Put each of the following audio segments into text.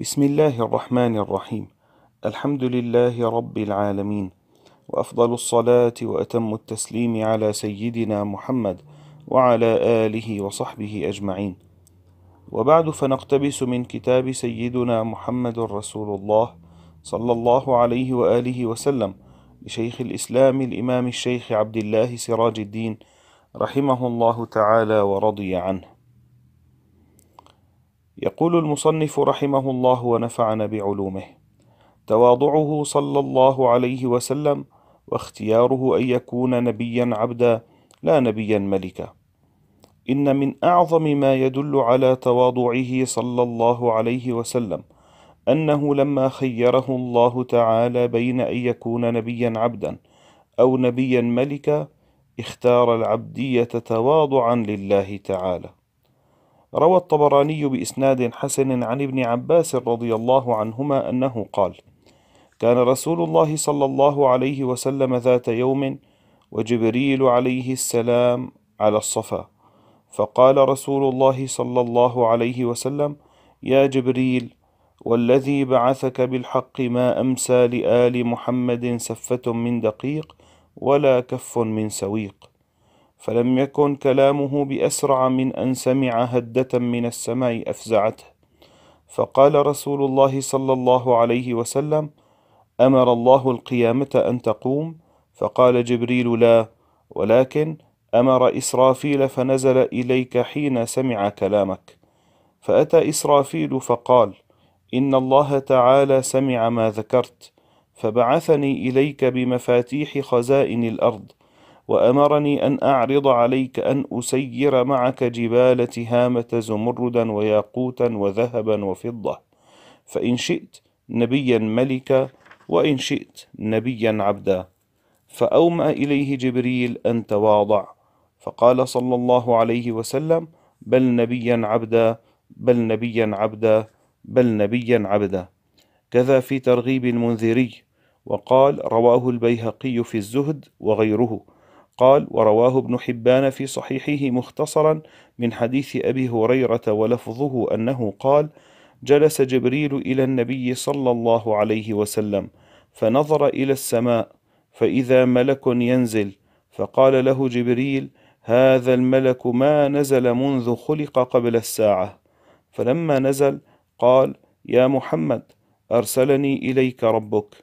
بسم الله الرحمن الرحيم الحمد لله رب العالمين وافضل الصلاه واتم التسليم على سيدنا محمد وعلى اله وصحبه اجمعين وبعد فنقتبس من كتاب سيدنا محمد رسول الله صلى الله عليه واله وسلم لشيخ الاسلام الامام الشيخ عبد الله سراج الدين رحمه الله تعالى ورضي عنه يقول المصنف رحمه الله ونفعنا بعلومه تواضعه صلى الله عليه وسلم واختياره ان يكون نبيا عبدا لا نبيا ملكا ان من اعظم ما يدل على تواضعه صلى الله عليه وسلم انه لما خيره الله تعالى بين ان يكون نبيا عبدا او نبيا ملكا اختار العبديه تواضعا لله تعالى روى الطبراني بإسناد حسن عن ابن عباس رضي الله عنهما أنه قال: كان رسول الله صلى الله عليه وسلم ذات يوم وجبريل عليه السلام على الصفا، فقال رسول الله صلى الله عليه وسلم: يا جبريل والذي بعثك بالحق ما أمسى لآل محمد سفة من دقيق ولا كف من سويق. فلم يكن كلامه بأسرع من أن سمع هدة من السماء أفزعته فقال رسول الله صلى الله عليه وسلم أمر الله القيامة أن تقوم فقال جبريل لا ولكن أمر إسرافيل فنزل إليك حين سمع كلامك فأتى إسرافيل فقال إن الله تعالى سمع ما ذكرت فبعثني إليك بمفاتيح خزائن الأرض وأمرني أن أعرض عليك أن أسير معك جبال تهامة زمردا وياقوتا وذهبا وفضة فإن شئت نبيا ملكا وإن شئت نبيا عبدا فأومأ إليه جبريل أن تواضع فقال صلى الله عليه وسلم بل نبيا عبدا بل نبيا عبدا بل نبيا عبدا كذا في ترغيب المنذري وقال رواه البيهقي في الزهد وغيره قال ورواه ابن حبان في صحيحه مختصرا من حديث أبي هريرة ولفظه أنه قال جلس جبريل إلى النبي صلى الله عليه وسلم فنظر إلى السماء فإذا ملك ينزل فقال له جبريل هذا الملك ما نزل منذ خلق قبل الساعة فلما نزل قال يا محمد أرسلني إليك ربك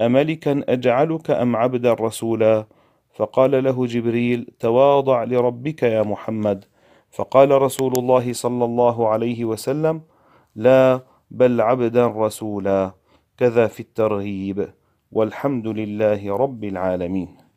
أملكا أجعلك أم عبدا رسولا فقال له جبريل تواضع لربك يا محمد فقال رسول الله صلى الله عليه وسلم لا بل عبدا رسولا كذا في الترغيب والحمد لله رب العالمين